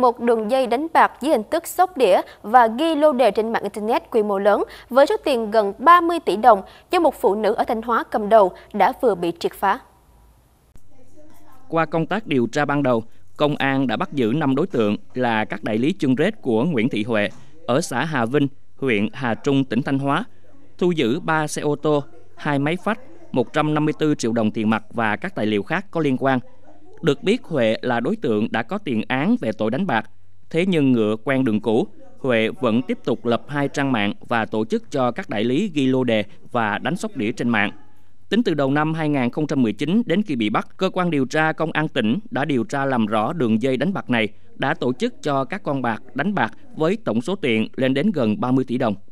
một đường dây đánh bạc dưới hình thức sóc đĩa và ghi lô đề trên mạng Internet quy mô lớn với số tiền gần 30 tỷ đồng do một phụ nữ ở Thanh Hóa cầm đầu đã vừa bị triệt phá. Qua công tác điều tra ban đầu, công an đã bắt giữ 5 đối tượng là các đại lý chân rết của Nguyễn Thị Huệ ở xã Hà Vinh, huyện Hà Trung, tỉnh Thanh Hóa, thu giữ 3 xe ô tô, 2 máy phách, 154 triệu đồng tiền mặt và các tài liệu khác có liên quan – được biết Huệ là đối tượng đã có tiền án về tội đánh bạc, thế nhưng ngựa quen đường cũ, Huệ vẫn tiếp tục lập hai trang mạng và tổ chức cho các đại lý ghi lô đề và đánh sóc đĩa trên mạng. Tính từ đầu năm 2019 đến khi bị bắt, cơ quan điều tra công an tỉnh đã điều tra làm rõ đường dây đánh bạc này đã tổ chức cho các con bạc đánh bạc với tổng số tiền lên đến gần 30 tỷ đồng.